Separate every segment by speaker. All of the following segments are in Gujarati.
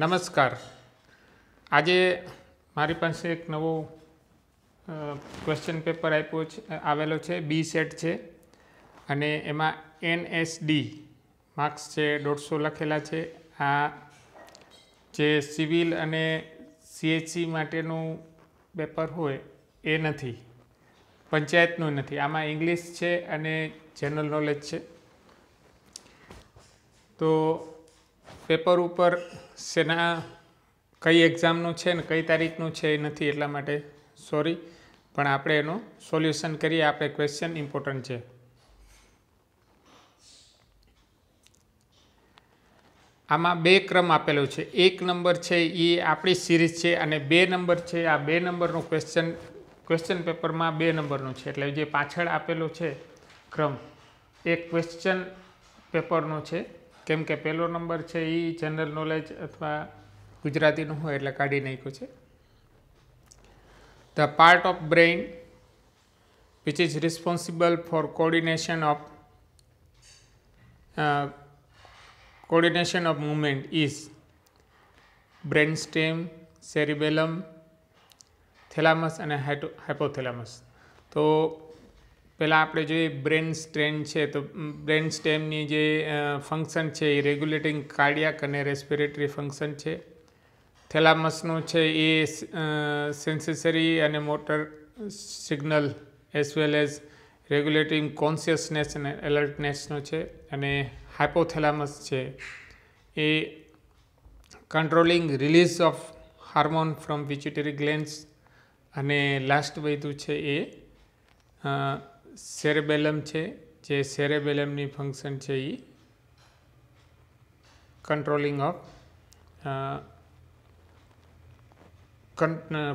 Speaker 1: નમસ્કાર આજે મારી પાસે એક નવો ક્વેશ્ચન પેપર આપ્યો છે આવેલો છે બી સેટ છે અને એમાં એનએસડી માર્ક્સ છે દોઢસો લખેલા છે આ જે સિવિલ અને સીએચસી માટેનું પેપર હોય એ નથી પંચાયતનું નથી આમાં ઇંગ્લિશ છે અને જનરલ નોલેજ છે તો પેપર ઉપર શેના કઈ એક્ઝામનું છે ને કઈ તારીખનું છે એ નથી એટલા માટે સોરી પણ આપણે એનું સોલ્યુશન કરીએ આપણે ક્વેશ્ચન ઇમ્પોર્ટન્ટ છે આમાં બે ક્રમ આપેલો છે એક નંબર છે એ આપણી સિરીઝ છે અને બે નંબર છે આ બે નંબરનું ક્વેશ્ચન ક્વેશ્ચન પેપરમાં બે નંબરનું છે એટલે જે પાછળ આપેલો છે ક્રમ એ ક્વેશ્ચન પેપરનો છે કેમ કે પહેલો નંબર છે એ જનરલ નોલેજ અથવા ગુજરાતીનું હોય એટલે કાઢી નાખ્યું છે the part of brain which is responsible for coordination of coordination of movement is brain stem cerebellum thalamus અને હાઇટો હાઇપોથેલામસ તો પહેલાં આપણે જોઈએ બ્રેન સ્ટ્રેન છે તો બ્રેન સ્ટેમની જે ફંક્શન છે એ રેગ્યુલેટિંગ કાર્ડિયાક અને રેસ્પિરેટરી ફંક્શન છે થેલામસનું છે એ સેન્સેસરી અને motor signal as well as regulating consciousness અને એલર્ટનેસનું છે અને હાઇપોથેલામસ છે એ controlling release of hormone from pituitary glands અને લાસ્ટ વૈધુ છે એ સેરેબેલમ છે જે સેરેબેલમની ફંક્શન છે એ કંટ્રોલિંગ ઓફ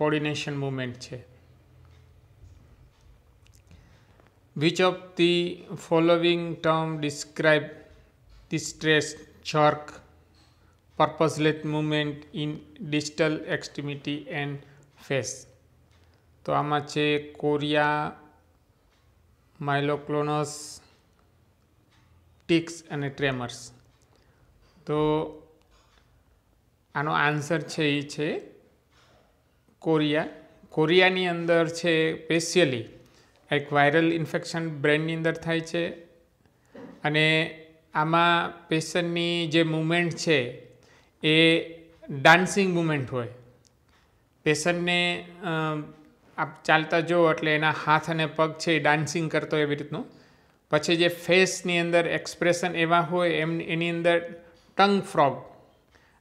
Speaker 1: કોર્ડિનેશન મુમેન્ટ છે which of the following term describe distress jerk purposeless movement in distal extremity and face તો આમાં છે કોરિયા માઇલોક્લોનસ ટિક્સ અને ટ્રેમર્સ તો આનો આન્સર છે એ છે કોરિયા કોરિયાની અંદર છે સ્પેશિયલી એક વાયરલ ઇન્ફેક્શન બ્રેનની અંદર થાય છે અને આમાં પેશન્ટની જે મુમેન્ટ છે એ ડાન્સિંગ મુમેન્ટ હોય પેશન્ટને આપ ચાલતા જુઓ એટલે એના હાથ અને પગ છે એ ડાન્સિંગ કરતો એવી રીતનું પછી જે ફેસની અંદર એક્સપ્રેશન એવા હોય એમ એની અંદર ટંગ ફ્રોગ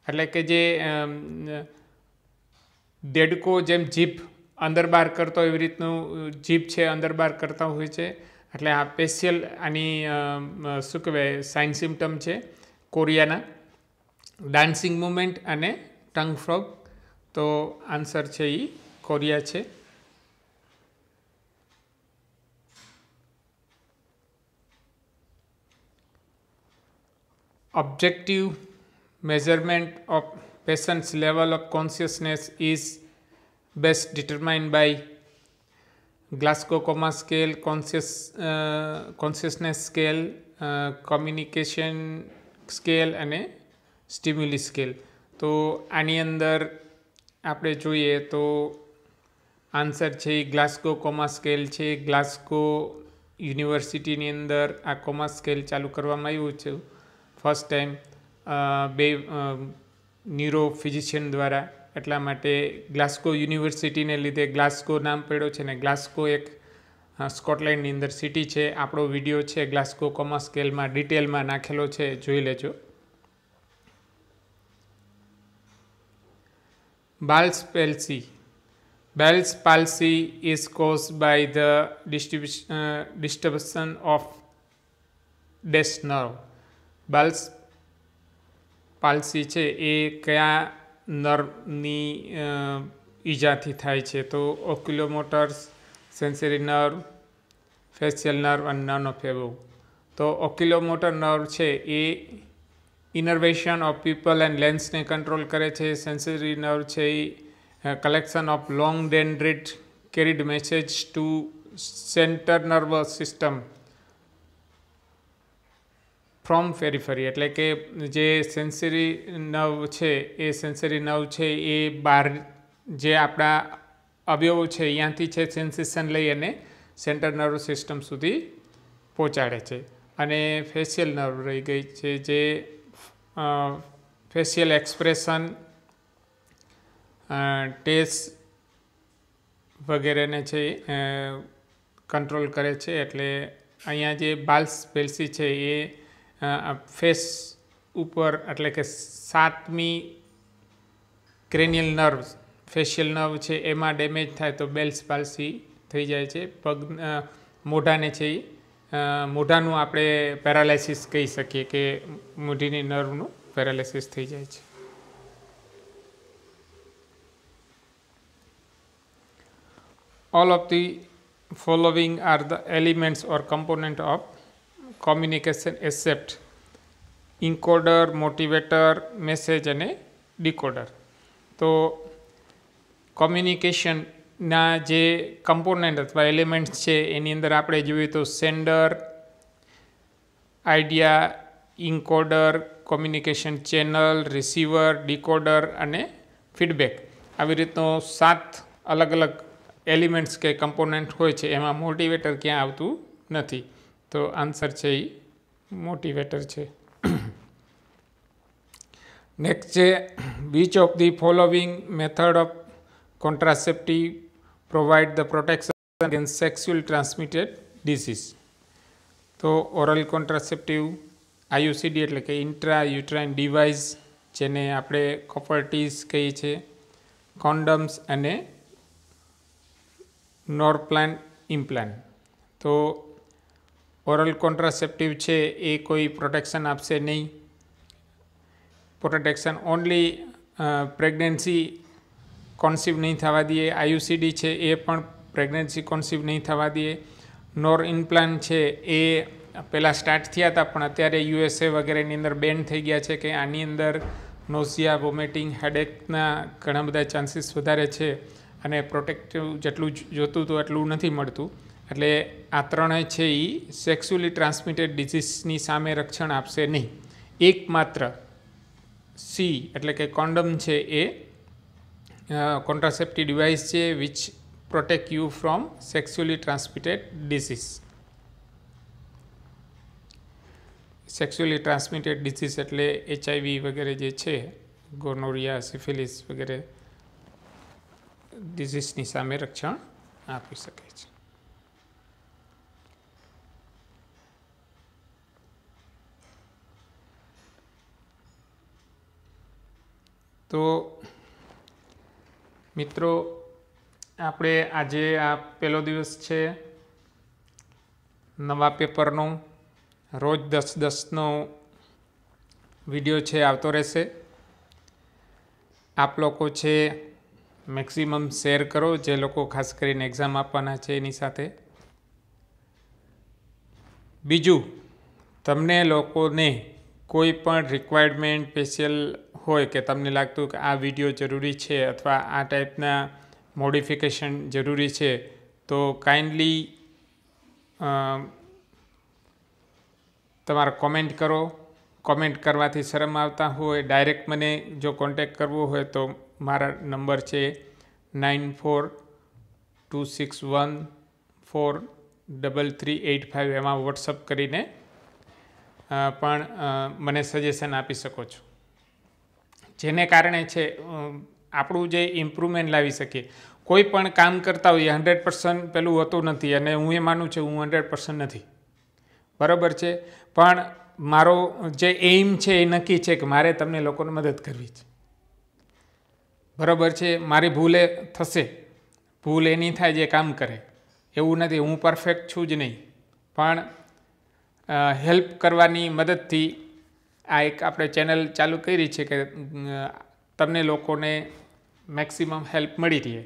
Speaker 1: એટલે કે જે દેડકો જેમ જીભ અંદર બહાર કરતો એવી રીતનું જીભ છે અંદર બહાર કરતા હોય છે એટલે આ સ્પેશિયલ આની શું કહેવાય સાઇન સિમ્ટમ છે કોરિયાના ડાન્સિંગ મુમેન્ટ અને ટંગ ફ્રોગ તો આન્સર છે એ કોરિયા છે objective measurement of patient's level of consciousness is best determined by Glasgow Coma Scale, conscious, uh, Consciousness Scale, uh, Communication Scale અને સ્ટિમ્યુલી સ્કેલ તો આની અંદર આપણે જોઈએ તો આન્સર છે એ ગ્લાસ્કો કોમા સ્કેલ છે ગ્લાસ્કો યુનિવર્સિટીની અંદર આ કોમા સ્કેલ ચાલુ કરવામાં આવ્યું છે ફર્સ્ટ ટાઈમ બે ન્યુરો ફિઝિશિયન દ્વારા એટલા માટે ગ્લાસ્કો યુનિવર્સિટીને લીધે ગ્લાસ્કો નામ પડ્યો છે ને ગ્લાસ્કો એક સ્કોટલેન્ડની અંદર સિટી છે આપણો વિડીયો છે ગ્લાસ્કો કોમર્સ સ્કેલમાં ડિટેલમાં નાખેલો છે જોઈ લેજો Bell's palsy Bell's palsy is cause by the distribution, uh, of of death Bell's palsy છે એ કયા નર્વની ઈજાથી થાય છે તો oculomotors sensory nerve facial nerve અને નાનોફેબો તો ઓક્યુલોમોટર નર્વ છે એ ઇનર્વેશન ઓફ પીપલ એન્ડ લેન્સને કંટ્રોલ કરે છે સેન્સરી નર્વ છે એ collection of long dendrite carried message to centre nervous system from periphery એટલે કે જે સેન્સરી નવ છે એ સેન્સરી નવ છે એ બહાર જે આપણા અવયવો છે ત્યાંથી છે સેન્સેશન લઈ અને સેન્ટર નર્વ સિસ્ટમ સુધી પહોંચાડે છે અને ફેશિયલ નર્વ રહી ગઈ છે જે ફેશિયલ એક્સપ્રેશન ટેસ્ટ વગેરેને છે કંટ્રોલ કરે છે એટલે અહીંયા જે બાલ્સ પેલ્સી છે એ ફેસ ઉપર એટલે કે સાતમી ક્રેનિયલ નર્વ્સ ફેશિયલ નર્વ છે એમાં ડેમેજ થાય તો બેલ્સ પાલ્સી થઈ જાય છે પગ મોઢાને છે એ મોઢાનું આપણે પેરાલાઇસિસ કહી શકીએ કે મોઢીની નર્વનું પેરાલાઇસિસ થઈ જાય છે all of the following are the elements or component of communication except encoder motivator message અને ડિકોડર તો કોમ્યુનિકેશનના જે કમ્પોનન્ટ અથવા એલિમેન્ટ્સ છે એની અંદર આપણે જોઈએ તો sender idea encoder communication channel receiver decoder અને ફીડબેક આવી રીતનો સાત અલગ અલગ એલિમેન્ટ્સ કે કમ્પોનન્ટ હોય છે એમાં મોટિવેટર ક્યાં આવતું નથી તો આન્સર છે એ મોટિવેટર છે નેક્સ્ટ છે which of the following method of contraceptive provide the protection against sexual transmitted disease તો ઓરલ કોન્ટ્રાસેપ્ટિવ આયુસીડી એટલે કે ઇન્ટ્રા યુટ્રાઇન ડિવાઇસ જેને આપણે કોપર્ટીસ કહીએ છીએ કોન્ડમ્સ અને નોરપ્લાન ઇમ્પ્લાન તો ઓરલ કોન્ટ્રાસેપ્ટિવ છે એ કોઈ પ્રોટેક્શન આપશે નહીં પ્રોટેક્શન ઓનલી પ્રેગ્નન્સી કોન્સીવ નહીં થવા દઈએ આયુસીડી છે એ પણ પ્રેગ્નન્સી કોન્સિવ નહીં થવા દઈએ નોર ઇમ્પ્લાન છે એ પહેલાં સ્ટાર્ટ થયા હતા પણ અત્યારે યુએસએ વગેરેની અંદર બેન થઈ ગયા છે કે આની અંદર નોસિયા વોમિટિંગ હેડેકના ઘણા બધા ચાન્સીસ વધારે છે અને પ્રોટેક્ટિવ જેટલું જોતું હતું એટલું નથી મળતું એટલે આ ત્રણેય છે એ સેક્સ્યુઅલી ટ્રાન્સમિટેડ ડિસીઝની સામે રક્ષણ આપશે નહીં એકમાત્ર સી એટલે કે કોન્ડમ છે એ કોન્ટ્રાસેપ્ટિવ ડિવાઇસ છે which protect you from sexually transmitted disease sexually transmitted disease એટલે એચઆઈવી વગેરે જે છે ગોનોરિયા સિફિલિસ વગેરે ડિસીઝની સામે રક્ષણ આપી શકે છે તો મિત્રો આપણે આજે આ પહેલો દિવસ છે નવા પેપરનો રોજ દસ દસનો વિડીયો છે આવતો રહેશે આપ લોકો છે મેક્સિમમ શેર કરો જે લોકો ખાસ કરીને એક્ઝામ આપવાના છે એની સાથે બીજું તમને લોકોને કોઈ પણ રિક્વાયરમેન્ટ સ્પેશિયલ હોય કે તમને લાગતું કે આ વિડીયો જરૂરી છે અથવા આ ટાઈપના મોડિફિકેશન જરૂરી છે તો કાઇન્ડલી તમારા કોમેન્ટ કરો કોમેન્ટ કરવાથી શરમ આવતા હોય ડાયરેક્ટ મને જો કોન્ટેક કરવો હોય તો મારા નંબર છે nine four two six one four double three eight five એમાં વોટ્સઅપ કરીને પણ મને સજેશન આપી શકો છો જેને કારણે છે આપણું જે ઇમ્પ્રુવમેન્ટ લાવી શકીએ કોઈ પણ કામ કરતા હોઈએ હંડ્રેડ પર્સન્ટ પેલું હોતું નથી અને હું એ માનું છું હું હંડ્રેડ પર્સન્ટ નથી બરાબર છે પણ મારો જે એઇમ છે એ નક્કી છે કે મારે તમને લોકોને મદદ કરવી છે બરાબર છે મારી ભૂલે થશે ભૂલ એ નહીં થાય જે કામ કરે એવું નથી હું પરફેક્ટ છું જ નહીં પણ હેલ્પ કરવાની મદદથી આ એક આપણે ચેનલ ચાલુ કરી છે કે તમને લોકોને મેક્સિમમ હેલ્પ મળી રહે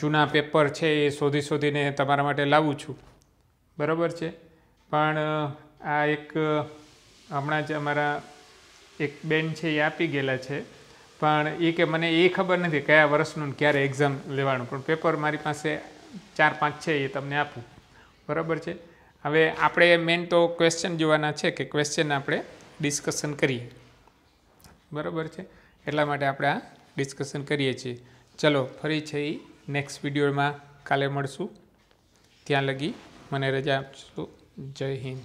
Speaker 1: જૂના પેપર છે એ શોધી શોધીને તમારા માટે લાવું છું બરાબર છે પણ આ એક હમણાં જ અમારા એક બેન છે એ આપી ગયેલા છે પણ એ કે મને એ ખબર નથી કયા વર્ષનું ક્યારે એક્ઝામ લેવાનું પણ પેપર મારી પાસે ચાર પાંચ છે એ તમને આપું બરાબર છે હવે આપણે મેન તો ક્વેશ્ચન જોવાના છે કે ક્વેશ્ચન આપણે ડિસ્કશન કરીએ બરાબર છે એટલા માટે આપણે આ ડિસ્કશન કરીએ છીએ ચલો ફરી છે એ નેક્સ્ટ વિડીયોમાં કાલે મળશું ત્યાં લગી મને રજા આપશું જય હિન્દ